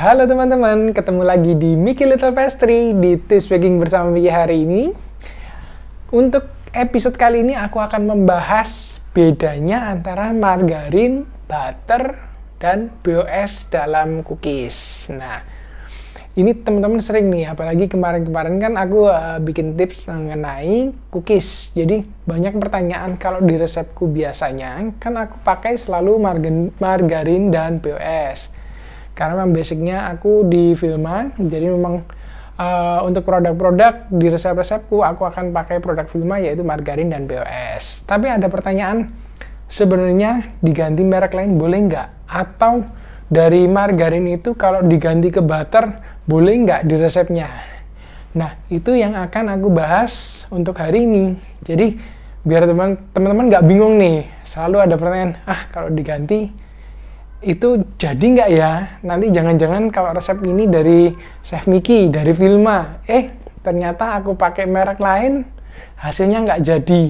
Halo teman-teman, ketemu lagi di Mickey Little Pastry di Tips Baking bersama Mickey hari ini. Untuk episode kali ini aku akan membahas bedanya antara margarin, butter, dan BOS dalam cookies. Nah, ini teman-teman sering nih, apalagi kemarin-kemarin kan aku uh, bikin tips mengenai cookies. Jadi banyak pertanyaan kalau di resepku biasanya kan aku pakai selalu margarin, dan BOS karena memang basicnya aku di Filma jadi memang uh, untuk produk-produk di resep-resepku aku akan pakai produk Filma yaitu margarin dan BOS tapi ada pertanyaan sebenarnya diganti merek lain boleh nggak atau dari margarin itu kalau diganti ke butter boleh nggak di resepnya nah itu yang akan aku bahas untuk hari ini jadi biar teman-teman nggak bingung nih selalu ada pertanyaan ah kalau diganti itu jadi nggak ya? Nanti jangan-jangan kalau resep ini dari Chef Miki, dari Vilma. Eh, ternyata aku pakai merek lain, hasilnya nggak jadi.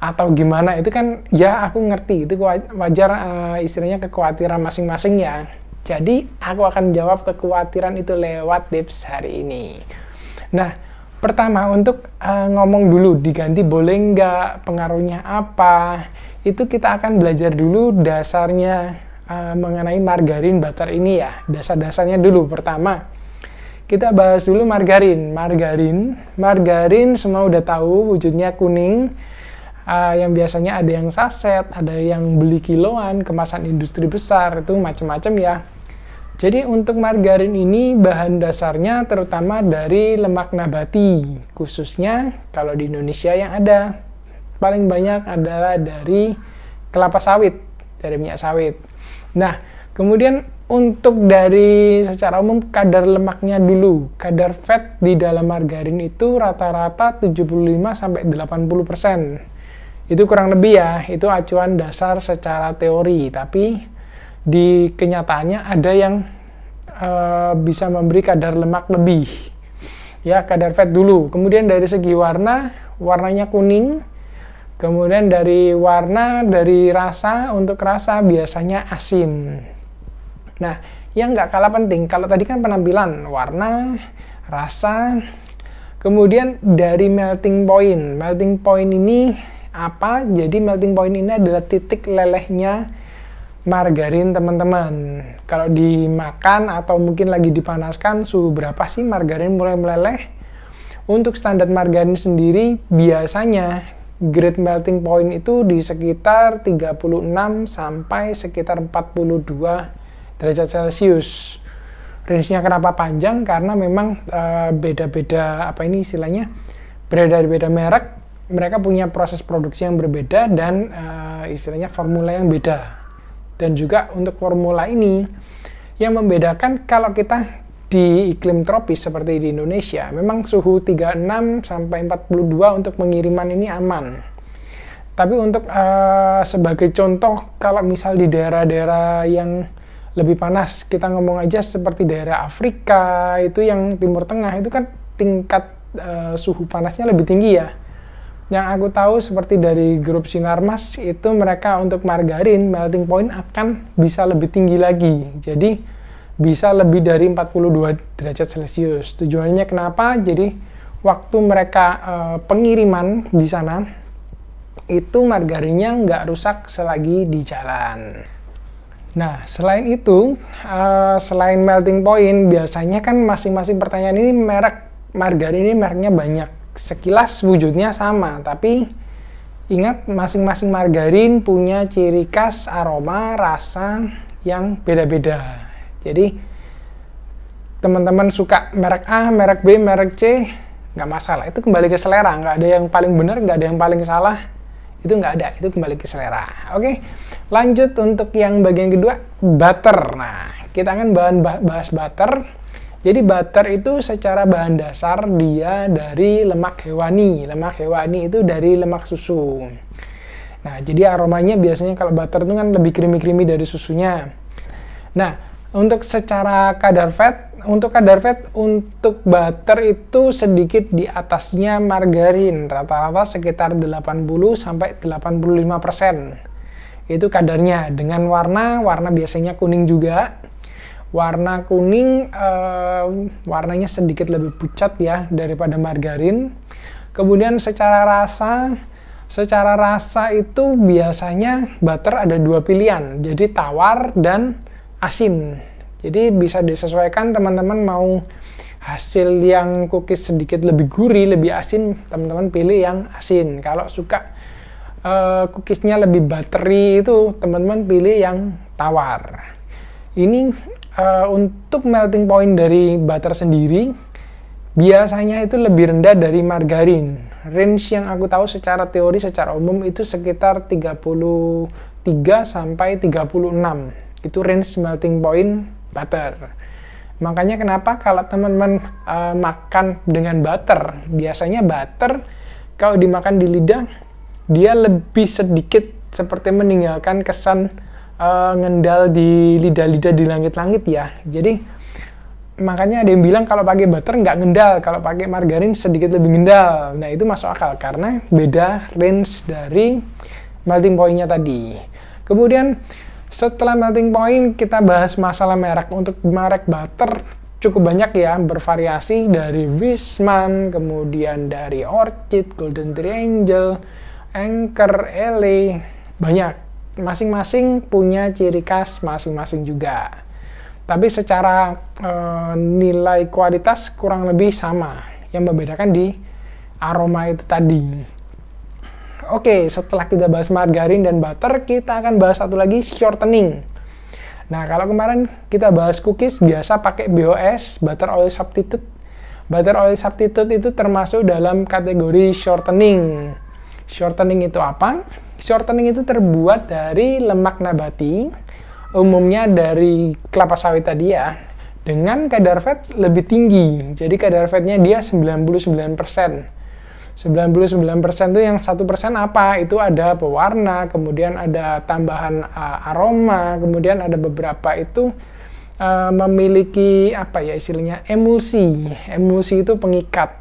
Atau gimana, itu kan ya aku ngerti, itu wajar uh, istilahnya kekhawatiran masing-masing ya. Jadi, aku akan jawab kekhawatiran itu lewat tips hari ini. Nah, pertama untuk uh, ngomong dulu diganti boleh nggak pengaruhnya apa itu kita akan belajar dulu dasarnya Eh, mengenai margarin butter ini ya. Dasar-dasarnya dulu. Pertama, kita bahas dulu margarin. Margarin, margarin semua udah tahu wujudnya kuning. Uh, yang biasanya ada yang saset, ada yang beli kiloan, kemasan industri besar itu macam-macam ya. Jadi untuk margarin ini bahan dasarnya terutama dari lemak nabati, khususnya kalau di Indonesia yang ada paling banyak adalah dari kelapa sawit, dari minyak sawit. Nah, kemudian untuk dari secara umum kadar lemaknya dulu, kadar fat di dalam margarin itu rata-rata 75 sampai 80%. Itu kurang lebih ya, itu acuan dasar secara teori, tapi di kenyataannya ada yang e, bisa memberi kadar lemak lebih. Ya, kadar fat dulu. Kemudian dari segi warna, warnanya kuning, Kemudian dari warna, dari rasa, untuk rasa biasanya asin. Nah, yang nggak kalah penting, kalau tadi kan penampilan, warna, rasa, kemudian dari melting point. Melting point ini apa? Jadi melting point ini adalah titik lelehnya margarin teman-teman. Kalau dimakan atau mungkin lagi dipanaskan, suhu berapa sih margarin mulai meleleh? Untuk standar margarin sendiri, biasanya Great melting point itu di sekitar 36 sampai sekitar 42 derajat Celcius. Range-nya kenapa panjang? Karena memang eh, beda-beda uh, apa ini istilahnya beda-beda merek, mereka punya proses produksi yang berbeda dan uh, istilahnya formula yang beda. Dan juga untuk formula ini yang membedakan kalau kita di iklim tropis seperti di Indonesia, memang suhu 36 sampai 42 untuk pengiriman ini aman. Tapi untuk uh, sebagai contoh, kalau misal di daerah-daerah yang lebih panas, kita ngomong aja seperti daerah Afrika, itu yang Timur Tengah, itu kan tingkat uh, suhu panasnya lebih tinggi ya. Yang aku tahu seperti dari grup Sinarmas, itu mereka untuk margarin melting point akan bisa lebih tinggi lagi. Jadi, bisa lebih dari 42 derajat Celcius. Tujuannya kenapa? Jadi waktu mereka e, pengiriman di sana itu margarinnya nggak rusak selagi di jalan. Nah, selain itu, uh, selain melting point, biasanya kan masing-masing pertanyaan ini merek margarin ini mereknya banyak. Sekilas wujudnya sama, tapi ingat masing-masing margarin punya ciri khas aroma, rasa yang beda-beda. Jadi teman-teman suka merek A, merek B, merek C, nggak masalah. Itu kembali ke selera, nggak ada yang paling benar, nggak ada yang paling salah. Itu nggak ada, itu kembali ke selera. Oke, lanjut untuk yang bagian kedua, butter. Nah, kita akan bahan bahas butter. Jadi butter itu secara bahan dasar dia dari lemak hewani. Lemak hewani itu dari lemak susu. Nah, jadi aromanya biasanya kalau butter itu kan lebih krimi krimi dari susunya. Nah, untuk secara kadar fat, untuk kadar fat untuk butter itu sedikit di atasnya margarin, rata-rata sekitar 80 sampai 85%. Itu kadarnya dengan warna, warna biasanya kuning juga. Warna kuning eh, warnanya sedikit lebih pucat ya daripada margarin. Kemudian secara rasa, secara rasa itu biasanya butter ada dua pilihan, jadi tawar dan asin. Jadi bisa disesuaikan teman-teman mau hasil yang cookies sedikit lebih gurih, lebih asin, teman-teman pilih yang asin. Kalau suka uh, cookiesnya lebih buttery itu, teman-teman pilih yang tawar. Ini uh, untuk melting point dari butter sendiri, biasanya itu lebih rendah dari margarin. Range yang aku tahu secara teori, secara umum itu sekitar 33 sampai 36 itu range melting point butter. Makanya kenapa kalau teman-teman uh, makan dengan butter, biasanya butter kalau dimakan di lidah dia lebih sedikit seperti meninggalkan kesan uh, ngendal di lidah-lidah di langit-langit ya. Jadi makanya ada yang bilang kalau pakai butter nggak ngendal, kalau pakai margarin sedikit lebih ngendal. Nah itu masuk akal karena beda range dari melting pointnya tadi. Kemudian setelah melting point, kita bahas masalah merek. Untuk merek butter, cukup banyak ya, bervariasi dari Wisman, kemudian dari Orchid, Golden Triangle, Anchor, LA, e. banyak. Masing-masing punya ciri khas masing-masing juga. Tapi secara e, nilai kualitas kurang lebih sama. Yang membedakan di aroma itu tadi. Oke, setelah kita bahas margarin dan butter, kita akan bahas satu lagi shortening. Nah, kalau kemarin kita bahas cookies biasa pakai BOS, butter oil substitute. Butter oil substitute itu termasuk dalam kategori shortening. Shortening itu apa? Shortening itu terbuat dari lemak nabati, umumnya dari kelapa sawit tadi ya, dengan kadar fat lebih tinggi. Jadi kadar fatnya dia 99%. 99% itu yang satu persen apa? Itu ada pewarna, kemudian ada tambahan uh, aroma, kemudian ada beberapa itu uh, memiliki apa ya istilahnya emulsi. Emulsi itu pengikat.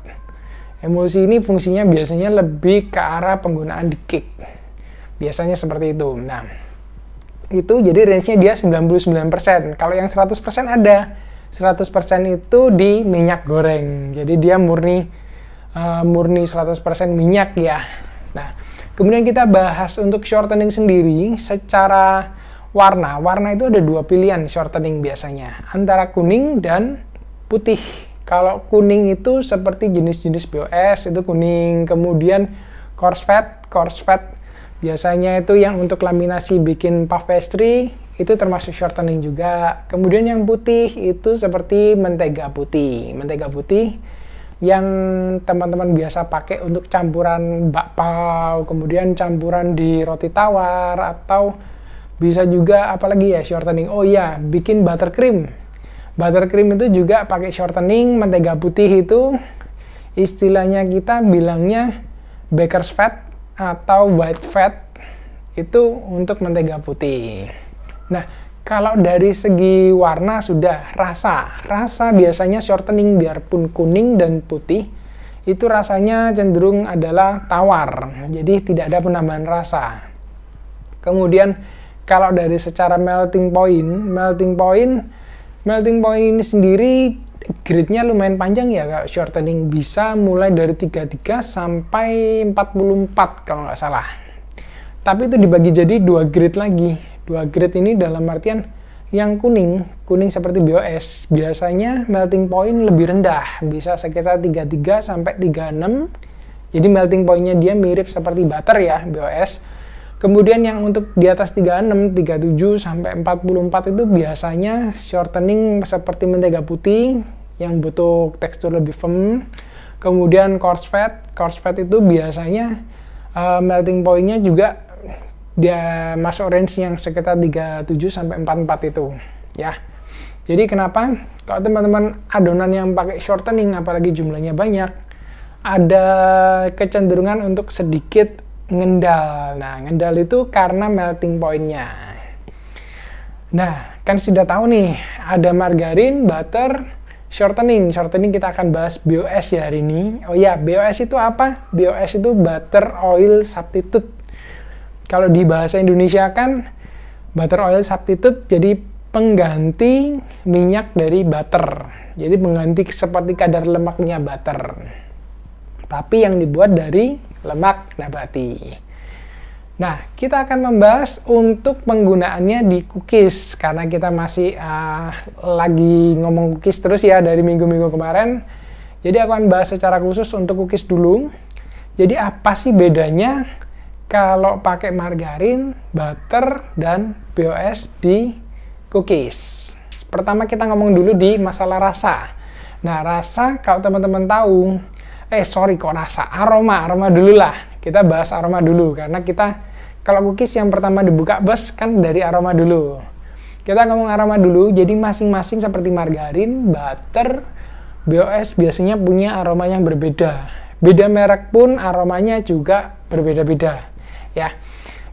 Emulsi ini fungsinya biasanya lebih ke arah penggunaan di cake Biasanya seperti itu. Nah, itu jadi range-nya dia 99%. Kalau yang 100% ada 100% itu di minyak goreng. Jadi dia murni Eh, murni 100% minyak ya. Nah, kemudian kita bahas untuk shortening sendiri secara warna. Warna itu ada dua pilihan shortening biasanya, antara kuning dan putih. Kalau kuning itu seperti jenis-jenis BOS itu kuning, kemudian coarse fat, coarse fat biasanya itu yang untuk laminasi bikin puff pastry itu termasuk shortening juga. Kemudian yang putih itu seperti mentega putih. Mentega putih yang teman-teman biasa pakai untuk campuran bakpao, kemudian campuran di roti tawar atau bisa juga apalagi ya shortening. Oh iya, bikin buttercream. Buttercream itu juga pakai shortening, mentega putih itu istilahnya kita bilangnya baker's fat atau white fat itu untuk mentega putih. Nah, kalau dari segi warna sudah rasa. Rasa biasanya shortening biarpun kuning dan putih itu rasanya cenderung adalah tawar. Jadi tidak ada penambahan rasa. Kemudian kalau dari secara melting point, melting point melting point ini sendiri gritnya lumayan panjang ya kalau shortening bisa mulai dari 33 sampai 44 kalau nggak salah tapi itu dibagi jadi dua grit lagi Dua grade ini dalam artian yang kuning, kuning seperti BOS, biasanya melting point lebih rendah, bisa sekitar 33 sampai 36. Jadi melting pointnya dia mirip seperti butter ya, BOS. Kemudian yang untuk di atas 36, 37 sampai 44 itu biasanya shortening seperti mentega putih yang butuh tekstur lebih firm. Kemudian coarse fat, coarse fat itu biasanya uh, melting pointnya juga dia masuk range yang sekitar 37 sampai 44 itu ya jadi kenapa kalau teman-teman adonan yang pakai shortening apalagi jumlahnya banyak ada kecenderungan untuk sedikit ngendal nah ngendal itu karena melting pointnya nah kan sudah tahu nih ada margarin butter shortening. Shortening kita akan bahas BOS ya hari ini. Oh ya, BOS itu apa? BOS itu butter oil substitute. Kalau di bahasa Indonesia kan butter oil substitute jadi pengganti minyak dari butter. Jadi pengganti seperti kadar lemaknya butter. Tapi yang dibuat dari lemak nabati. Nah, kita akan membahas untuk penggunaannya di cookies karena kita masih uh, lagi ngomong cookies terus ya dari minggu-minggu kemarin. Jadi aku akan bahas secara khusus untuk cookies dulu. Jadi apa sih bedanya kalau pakai margarin, butter, dan BOS di cookies. Pertama kita ngomong dulu di masalah rasa. Nah, rasa kalau teman-teman tahu, eh sorry kok rasa, aroma, aroma dulu lah. Kita bahas aroma dulu, karena kita kalau cookies yang pertama dibuka bus kan dari aroma dulu. Kita ngomong aroma dulu, jadi masing-masing seperti margarin, butter, BOS biasanya punya aroma yang berbeda. Beda merek pun aromanya juga berbeda-beda ya.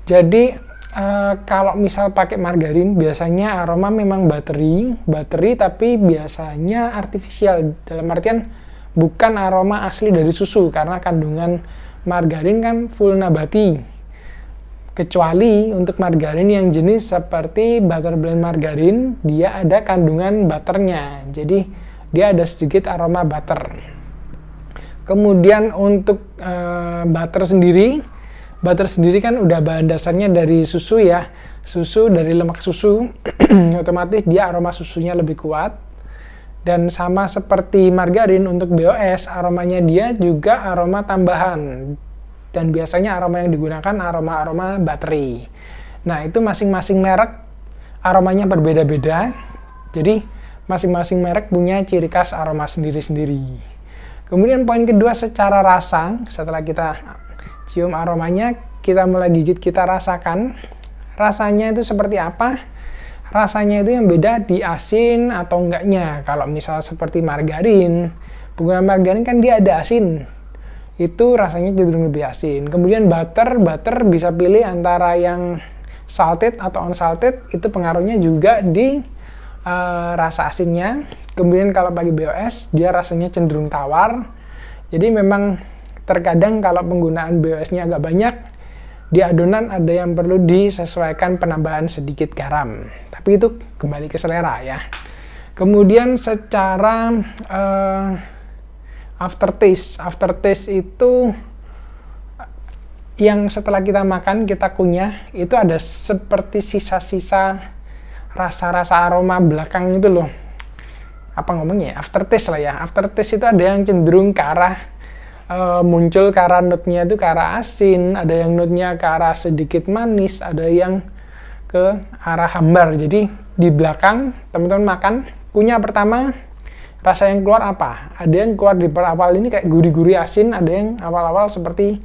Jadi e, kalau misal pakai margarin biasanya aroma memang bateri, bateri tapi biasanya artifisial dalam artian bukan aroma asli dari susu karena kandungan margarin kan full nabati. Kecuali untuk margarin yang jenis seperti butter blend margarin, dia ada kandungan butternya. Jadi dia ada sedikit aroma butter. Kemudian untuk uh, butter sendiri butter sendiri kan udah bahan dasarnya dari susu ya susu dari lemak susu otomatis dia aroma susunya lebih kuat dan sama seperti margarin untuk BOS aromanya dia juga aroma tambahan dan biasanya aroma yang digunakan aroma-aroma baterai nah itu masing-masing merek aromanya berbeda-beda jadi masing-masing merek punya ciri khas aroma sendiri-sendiri kemudian poin kedua secara rasa setelah kita cium aromanya, kita mulai gigit, kita rasakan rasanya itu seperti apa. Rasanya itu yang beda di asin atau enggaknya. Kalau misal seperti margarin, penggunaan margarin kan dia ada asin. Itu rasanya cenderung lebih asin. Kemudian butter, butter bisa pilih antara yang salted atau unsalted, itu pengaruhnya juga di uh, rasa asinnya. Kemudian kalau bagi BOS, dia rasanya cenderung tawar. Jadi memang Terkadang kalau penggunaan BOS-nya agak banyak, di adonan ada yang perlu disesuaikan penambahan sedikit garam. Tapi itu kembali ke selera ya. Kemudian secara uh, aftertaste, aftertaste itu yang setelah kita makan kita kunyah itu ada seperti sisa-sisa rasa-rasa aroma belakang itu loh apa ngomongnya ya? aftertaste lah ya aftertaste itu ada yang cenderung ke arah Eh, muncul ke arah nutnya itu ke arah asin, ada yang nutnya ke arah sedikit manis, ada yang ke arah hambar. Jadi di belakang teman-teman makan kunyah pertama rasa yang keluar apa? Ada yang keluar di perawal ini kayak gurih-gurih asin, ada yang awal-awal seperti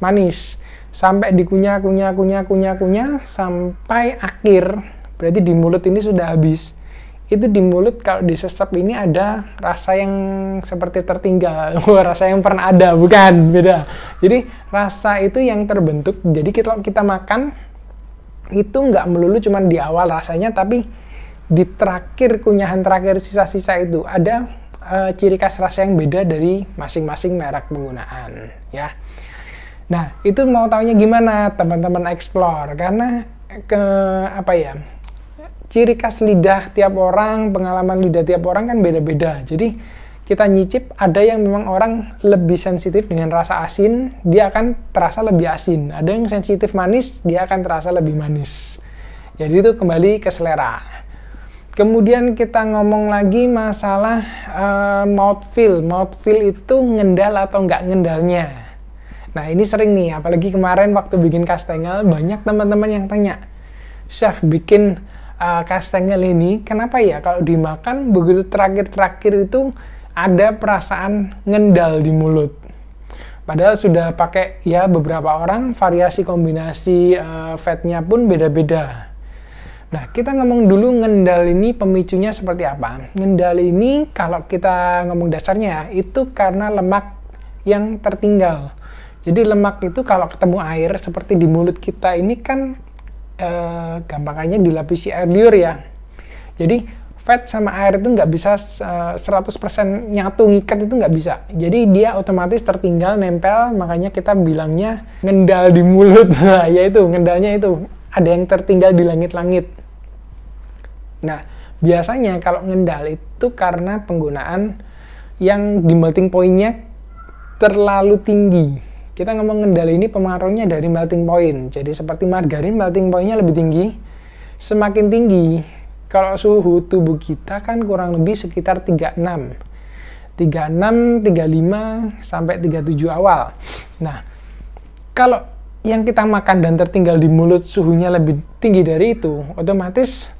manis. Sampai dikunyah, kunyah, kunyah, kunyah, kunyah sampai akhir. Berarti di mulut ini sudah habis itu di mulut kalau disesep ini ada rasa yang seperti tertinggal oh, rasa yang pernah ada bukan beda jadi rasa itu yang terbentuk jadi kita kita makan itu nggak melulu cuman di awal rasanya tapi di terakhir kunyahan terakhir sisa-sisa itu ada e, ciri khas rasa yang beda dari masing-masing merek penggunaan ya nah itu mau taunya gimana teman-teman explore karena ke apa ya ciri khas lidah tiap orang, pengalaman lidah tiap orang kan beda-beda. Jadi kita nyicip ada yang memang orang lebih sensitif dengan rasa asin, dia akan terasa lebih asin. Ada yang sensitif manis, dia akan terasa lebih manis. Jadi itu kembali ke selera. Kemudian kita ngomong lagi masalah uh, Mouthfeel feel. itu ngendal atau nggak ngendalnya. Nah ini sering nih, apalagi kemarin waktu bikin kastengel banyak teman-teman yang tanya, Chef bikin uh, kastengel ini kenapa ya kalau dimakan begitu terakhir-terakhir itu ada perasaan ngendal di mulut padahal sudah pakai ya beberapa orang variasi kombinasi uh, fatnya pun beda-beda Nah, kita ngomong dulu ngendal ini pemicunya seperti apa. Ngendal ini kalau kita ngomong dasarnya itu karena lemak yang tertinggal. Jadi lemak itu kalau ketemu air seperti di mulut kita ini kan eh, gampangannya dilapisi air liur ya. Jadi fat sama air itu nggak bisa uh, eh, 100% nyatu ngikat itu nggak bisa. Jadi dia otomatis tertinggal nempel makanya kita bilangnya ngendal di mulut. Nah, yaitu ngendalnya itu ada yang tertinggal di langit-langit. Nah, biasanya kalau ngendal itu karena penggunaan yang di melting pointnya terlalu tinggi kita ngomong kendali ini pengaruhnya dari melting point. Jadi seperti margarin, melting pointnya lebih tinggi. Semakin tinggi, kalau suhu tubuh kita kan kurang lebih sekitar 36. 36, 35, sampai 37 awal. Nah, kalau yang kita makan dan tertinggal di mulut suhunya lebih tinggi dari itu, otomatis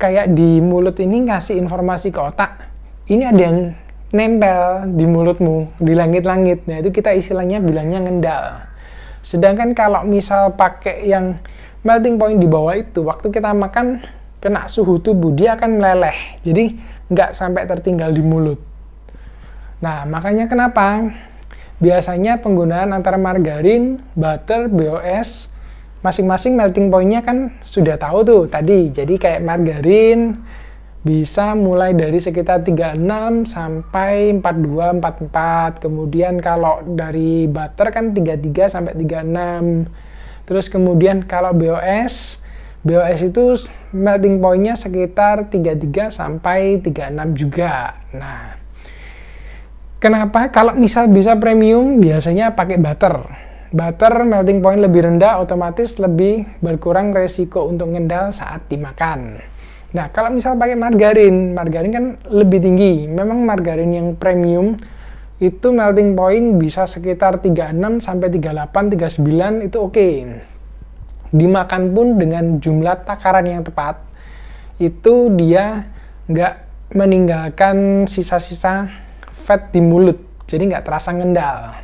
kayak di mulut ini ngasih informasi ke otak. Ini ada yang nempel di mulutmu, di langit-langit. Nah, itu kita istilahnya bilangnya ngendal. Sedangkan kalau misal pakai yang melting point di bawah itu, waktu kita makan kena suhu tubuh, dia akan meleleh. Jadi, nggak sampai tertinggal di mulut. Nah, makanya kenapa? Biasanya penggunaan antara margarin, butter, BOS, masing-masing melting pointnya kan sudah tahu tuh tadi. Jadi kayak margarin, bisa mulai dari sekitar 36 sampai 42 44 kemudian kalau dari butter kan 33 sampai 36 terus kemudian kalau BOS BOS itu melting pointnya sekitar 33 sampai 36 juga nah kenapa kalau misal bisa premium biasanya pakai butter butter melting point lebih rendah otomatis lebih berkurang resiko untuk ngendal saat dimakan Nah, kalau misal pakai margarin, margarin kan lebih tinggi. Memang margarin yang premium itu melting point bisa sekitar 36 sampai 38, 39 itu oke. Okay. Dimakan pun dengan jumlah takaran yang tepat, itu dia nggak meninggalkan sisa-sisa fat di mulut. Jadi nggak terasa ngendal.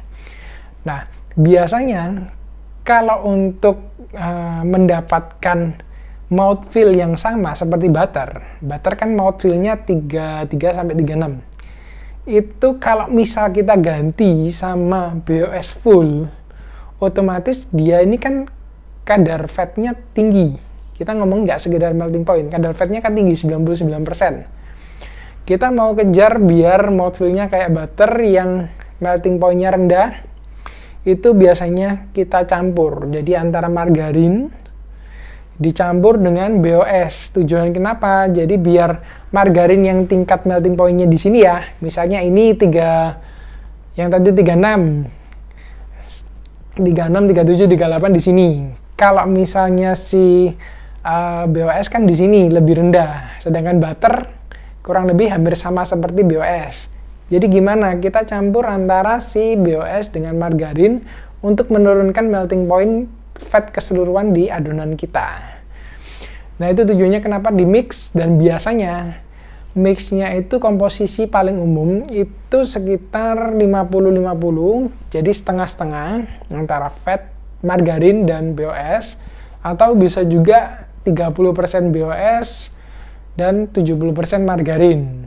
Nah, biasanya kalau untuk uh, mendapatkan Mouthfeel yang sama seperti butter. Butter kan mouth nya 33 sampai 36. Itu kalau misal kita ganti sama BOS full, otomatis dia ini kan kadar fatnya tinggi. Kita ngomong nggak sekedar melting point, kadar fatnya kan tinggi 99%. Kita mau kejar biar mouth kayak butter yang melting point-nya rendah, itu biasanya kita campur. Jadi antara margarin dicampur dengan BOS. Tujuan kenapa? Jadi biar margarin yang tingkat melting pointnya di sini ya. Misalnya ini tiga yang tadi 36. 36, 37, 38 di sini. Kalau misalnya si uh, eh, BOS kan di sini lebih rendah, sedangkan butter kurang lebih hampir sama seperti BOS. Jadi gimana? Kita campur antara si BOS dengan margarin untuk menurunkan melting point fat keseluruhan di adonan kita. Nah itu tujuannya kenapa di mix dan biasanya mixnya itu komposisi paling umum itu sekitar 50-50 jadi setengah-setengah antara fat, margarin, dan BOS atau bisa juga 30% BOS dan 70% margarin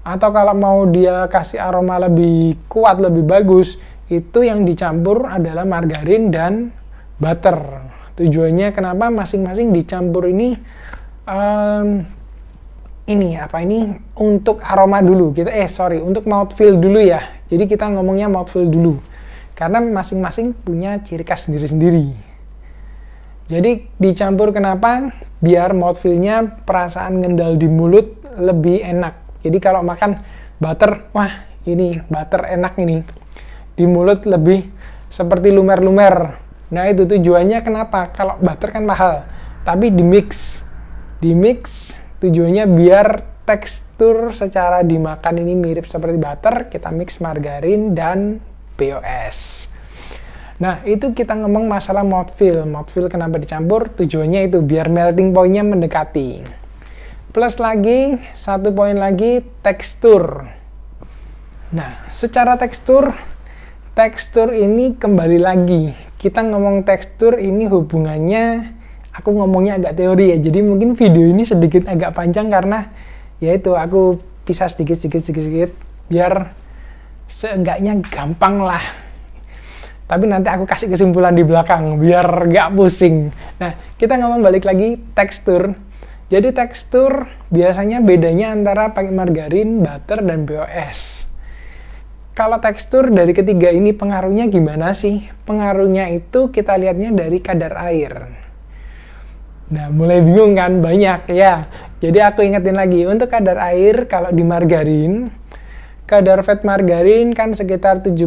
atau kalau mau dia kasih aroma lebih kuat, lebih bagus itu yang dicampur adalah margarin dan butter. Tujuannya kenapa masing-masing dicampur ini um, ini apa ini untuk aroma dulu kita eh sorry untuk mouthfeel dulu ya jadi kita ngomongnya mouthfeel dulu karena masing-masing punya ciri khas sendiri-sendiri jadi dicampur kenapa biar mouthfeelnya perasaan ngendal di mulut lebih enak jadi kalau makan butter wah ini butter enak ini di mulut lebih seperti lumer-lumer Nah itu tujuannya kenapa? Kalau butter kan mahal, tapi di mix, di mix tujuannya biar tekstur secara dimakan ini mirip seperti butter, kita mix margarin dan POS. Nah, itu kita ngomong masalah mouthfeel. feel. kenapa dicampur? Tujuannya itu biar melting pointnya mendekati. Plus lagi, satu poin lagi, tekstur. Nah, secara tekstur, tekstur ini kembali lagi kita ngomong tekstur ini hubungannya aku ngomongnya agak teori ya jadi mungkin video ini sedikit agak panjang karena yaitu aku pisah sedikit sedikit sedikit, sedikit biar seenggaknya gampang lah tapi nanti aku kasih kesimpulan di belakang biar gak pusing nah kita ngomong balik lagi tekstur jadi tekstur biasanya bedanya antara pakai margarin, butter, dan BOS kalau tekstur dari ketiga ini pengaruhnya gimana sih? Pengaruhnya itu kita lihatnya dari kadar air. Nah, mulai bingung kan? Banyak ya. Jadi aku ingetin lagi, untuk kadar air kalau di margarin, kadar fat margarin kan sekitar 75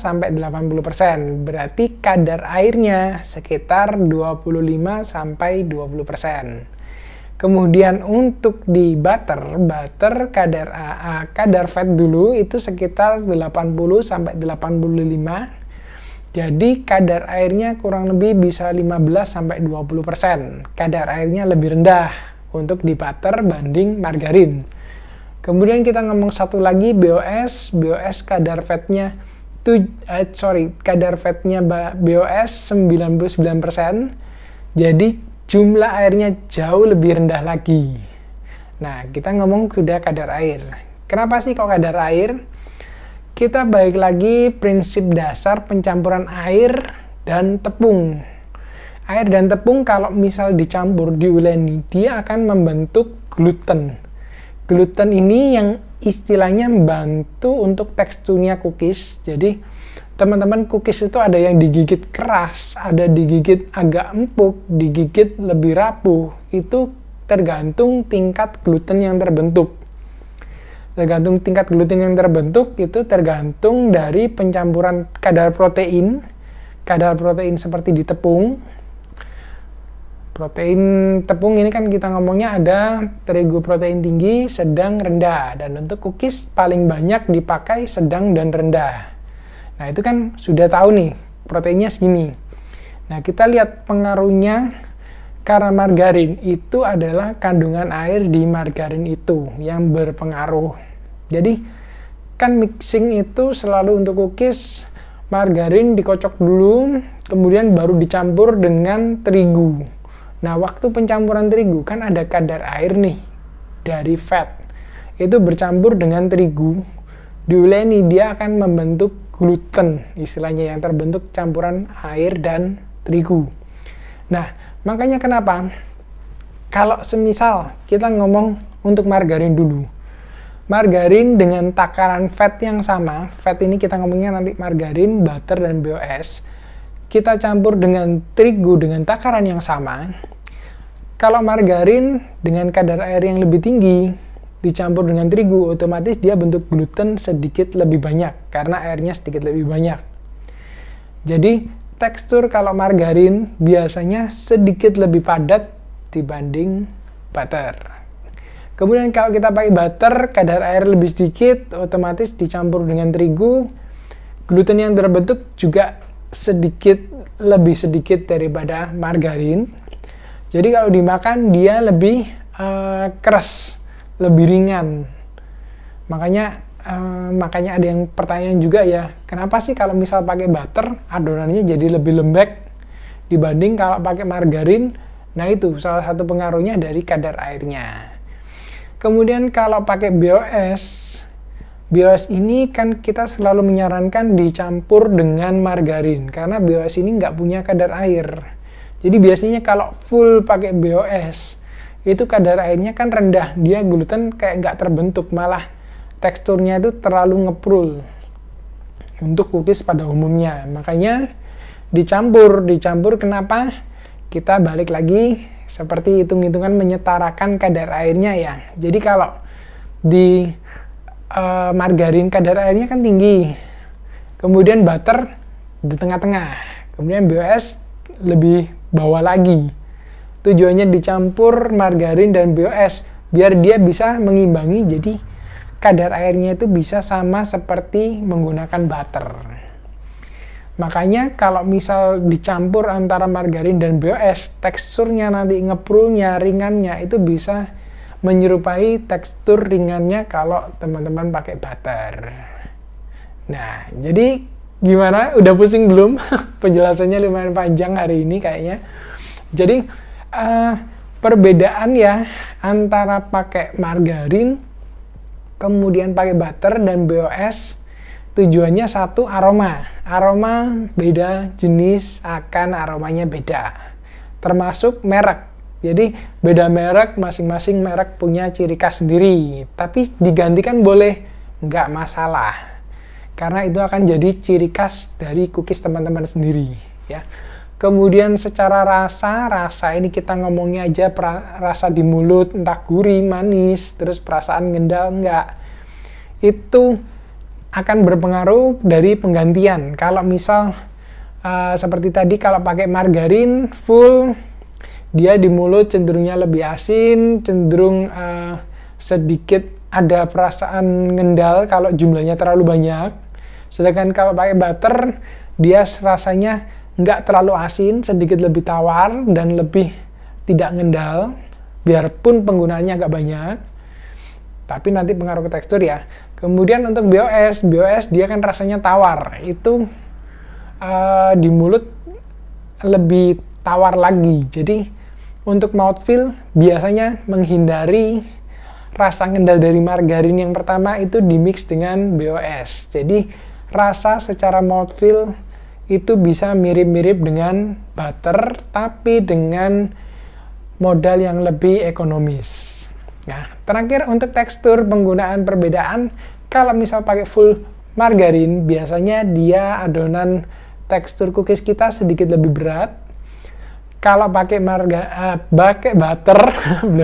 sampai 80%. Berarti kadar airnya sekitar 25 sampai 20%. Kemudian untuk di butter, butter kadar uh, kadar fat dulu itu sekitar 80 sampai 85. Jadi kadar airnya kurang lebih bisa 15 sampai 20%. Kadar airnya lebih rendah untuk di butter banding margarin. Kemudian kita ngomong satu lagi BOS, BOS kadar fatnya tuh eh, sorry, kadar fatnya BOS 99%. Jadi jumlah airnya jauh lebih rendah lagi. Nah, kita ngomong sudah kadar air. Kenapa sih kok kadar air? Kita balik lagi prinsip dasar pencampuran air dan tepung. Air dan tepung kalau misal dicampur diuleni, dia akan membentuk gluten. Gluten ini yang istilahnya membantu untuk teksturnya cookies. Jadi, teman-teman cookies itu ada yang digigit keras, ada digigit agak empuk, digigit lebih rapuh. Itu tergantung tingkat gluten yang terbentuk. Tergantung tingkat gluten yang terbentuk itu tergantung dari pencampuran kadar protein, kadar protein seperti di tepung. Protein tepung ini kan kita ngomongnya ada terigu protein tinggi, sedang, rendah. Dan untuk cookies paling banyak dipakai sedang dan rendah Nah, itu kan sudah tahu nih, proteinnya segini. Nah, kita lihat pengaruhnya karena margarin itu adalah kandungan air di margarin itu yang berpengaruh. Jadi, kan mixing itu selalu untuk cookies, margarin dikocok dulu, kemudian baru dicampur dengan terigu. Nah, waktu pencampuran terigu kan ada kadar air nih dari fat. Itu bercampur dengan terigu, diuleni dia akan membentuk gluten istilahnya yang terbentuk campuran air dan terigu. Nah, makanya kenapa kalau semisal kita ngomong untuk margarin dulu. Margarin dengan takaran fat yang sama, fat ini kita ngomongnya nanti margarin, butter, dan BOS, kita campur dengan terigu dengan takaran yang sama, kalau margarin dengan kadar air yang lebih tinggi, dicampur dengan terigu, otomatis dia bentuk gluten sedikit lebih banyak karena airnya sedikit lebih banyak. Jadi, tekstur kalau margarin biasanya sedikit lebih padat dibanding butter. Kemudian kalau kita pakai butter, kadar air lebih sedikit, otomatis dicampur dengan terigu, gluten yang terbentuk juga sedikit lebih sedikit daripada margarin. Jadi kalau dimakan dia lebih uh, keras lebih ringan. Makanya eh, makanya ada yang pertanyaan juga ya, kenapa sih kalau misal pakai butter adonannya jadi lebih lembek dibanding kalau pakai margarin? Nah, itu salah satu pengaruhnya dari kadar airnya. Kemudian kalau pakai BOS, BOS ini kan kita selalu menyarankan dicampur dengan margarin karena BOS ini nggak punya kadar air. Jadi biasanya kalau full pakai BOS, itu kadar airnya kan rendah dia gluten kayak nggak terbentuk malah teksturnya itu terlalu ngeprul untuk cookies pada umumnya makanya dicampur dicampur kenapa kita balik lagi seperti hitung-hitungan menyetarakan kadar airnya ya jadi kalau di e, margarin kadar airnya kan tinggi kemudian butter di tengah-tengah kemudian BOS lebih bawah lagi Tujuannya dicampur margarin dan BOS biar dia bisa mengimbangi jadi kadar airnya itu bisa sama seperti menggunakan butter. Makanya kalau misal dicampur antara margarin dan BOS, teksturnya nanti ngeprulnya, ringannya itu bisa menyerupai tekstur ringannya kalau teman-teman pakai butter. Nah, jadi gimana? Udah pusing belum? Penjelasannya lumayan panjang hari ini kayaknya. Jadi uh, perbedaan ya antara pakai margarin, kemudian pakai butter dan BOS. Tujuannya satu aroma. Aroma beda jenis akan aromanya beda. Termasuk merek. Jadi beda merek, masing-masing merek punya ciri khas sendiri. Tapi digantikan boleh, nggak masalah. Karena itu akan jadi ciri khas dari cookies teman-teman sendiri. Ya. Kemudian secara rasa, rasa ini kita ngomongnya aja pra, rasa di mulut, entah gurih, manis, terus perasaan ngendal, enggak. Itu akan berpengaruh dari penggantian. Kalau misal uh, seperti tadi, kalau pakai margarin full, dia di mulut cenderungnya lebih asin, cenderung uh, sedikit ada perasaan ngendal kalau jumlahnya terlalu banyak. Sedangkan kalau pakai butter, dia rasanya nggak terlalu asin, sedikit lebih tawar, dan lebih tidak ngendal, biarpun penggunaannya agak banyak. Tapi nanti pengaruh ke tekstur ya. Kemudian untuk BOS, BOS dia kan rasanya tawar. Itu uh, di mulut lebih tawar lagi. Jadi untuk mouthfeel biasanya menghindari rasa ngendal dari margarin yang pertama itu dimix dengan BOS. Jadi rasa secara mouthfeel itu bisa mirip-mirip dengan butter tapi dengan modal yang lebih ekonomis. Nah, terakhir untuk tekstur penggunaan perbedaan, kalau misal pakai full margarin, biasanya dia adonan tekstur cookies kita sedikit lebih berat. Kalau pakai marga, uh, pakai butter,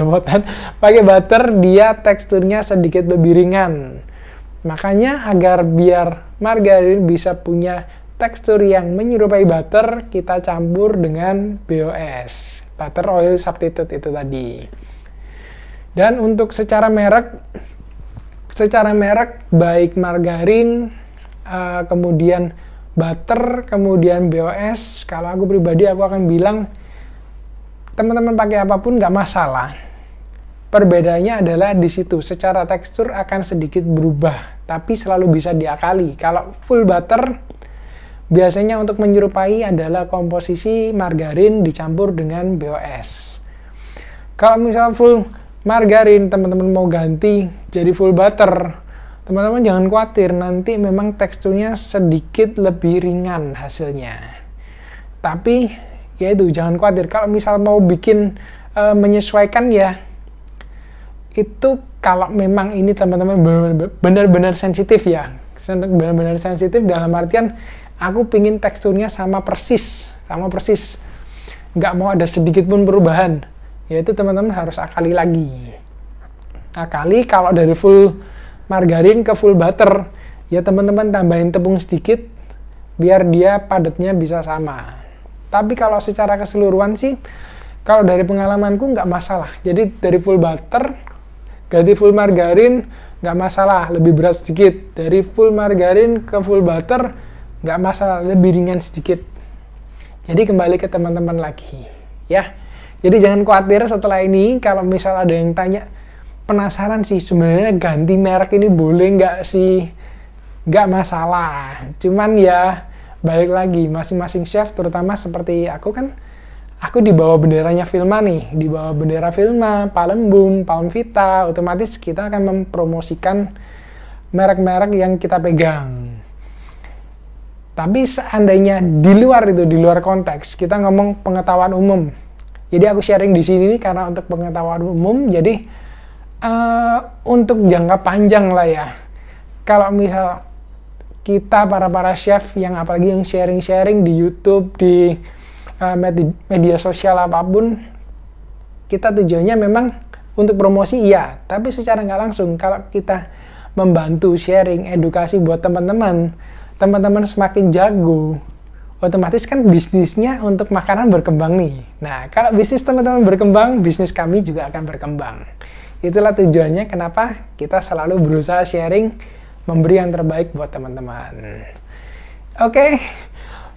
pakai butter dia teksturnya sedikit lebih ringan. Makanya agar biar margarin bisa punya tekstur yang menyerupai butter kita campur dengan BOS, butter oil substitute itu tadi. Dan untuk secara merek, secara merek baik margarin, eh, kemudian butter, kemudian BOS, kalau aku pribadi aku akan bilang teman-teman pakai apapun nggak masalah. Perbedaannya adalah di situ secara tekstur akan sedikit berubah, tapi selalu bisa diakali. Kalau full butter Biasanya untuk menyerupai adalah komposisi margarin dicampur dengan BOS. Kalau misal full margarin, teman-teman mau ganti jadi full butter, teman-teman jangan khawatir, nanti memang teksturnya sedikit lebih ringan hasilnya. Tapi, ya itu, jangan khawatir. Kalau misal mau bikin e, menyesuaikan ya, itu kalau memang ini teman-teman benar-benar sensitif ya, benar-benar sensitif dalam artian aku pingin teksturnya sama persis sama persis nggak mau ada sedikit pun perubahan yaitu teman-teman harus akali lagi akali kalau dari full margarin ke full butter ya teman-teman tambahin tepung sedikit biar dia padatnya bisa sama tapi kalau secara keseluruhan sih kalau dari pengalamanku nggak masalah jadi dari full butter ganti full margarin nggak masalah lebih berat sedikit dari full margarin ke full butter nggak masalah lebih ringan sedikit jadi kembali ke teman-teman lagi ya jadi jangan khawatir setelah ini kalau misal ada yang tanya penasaran sih sebenarnya ganti merek ini boleh nggak sih nggak masalah cuman ya balik lagi masing-masing chef terutama seperti aku kan aku di bawah benderanya Filma nih, di bawah bendera Filma, Palembung, Palm Vita, otomatis kita akan mempromosikan merek-merek yang kita pegang. Tapi seandainya di luar itu, di luar konteks, kita ngomong pengetahuan umum. Jadi aku sharing di sini nih karena untuk pengetahuan umum, jadi uh, untuk jangka panjang lah ya. Kalau misal kita para-para chef yang apalagi yang sharing-sharing di YouTube, di uh, eh, media, media sosial apapun, kita tujuannya memang untuk promosi iya, tapi secara nggak langsung kalau kita membantu sharing edukasi buat teman-teman, teman-teman semakin jago, otomatis kan bisnisnya untuk makanan berkembang nih. Nah, kalau bisnis teman-teman berkembang, bisnis kami juga akan berkembang. Itulah tujuannya kenapa kita selalu berusaha sharing, memberi yang terbaik buat teman-teman. Oke, okay.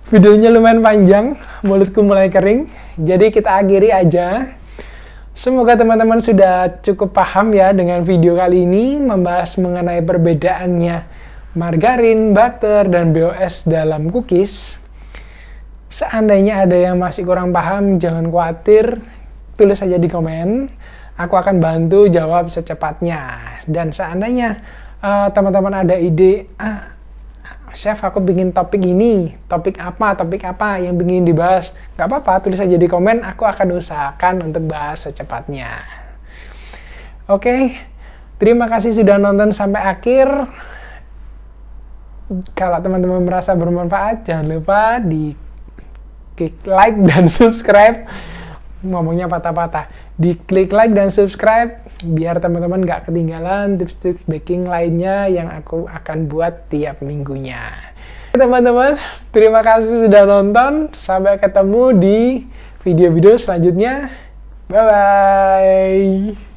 videonya lumayan panjang, mulutku mulai kering, jadi kita akhiri aja. Semoga teman-teman sudah cukup paham ya dengan video kali ini membahas mengenai perbedaannya margarin, butter, dan BOS dalam cookies. Seandainya ada yang masih kurang paham, jangan khawatir, tulis saja di komen. Aku akan bantu jawab secepatnya. Dan seandainya eh, teman-teman uh, ada ide, ah, chef aku bikin topik ini, topik apa, topik apa yang ingin dibahas, nggak apa-apa, tulis aja di komen, aku akan usahakan untuk bahas secepatnya. Oke, terima kasih sudah nonton sampai akhir kalau teman-teman merasa bermanfaat jangan lupa di klik like dan subscribe ngomongnya patah-patah di klik like dan subscribe biar teman-teman gak ketinggalan tips-tips baking lainnya yang aku akan buat tiap minggunya teman-teman terima kasih sudah nonton sampai ketemu di video-video selanjutnya bye bye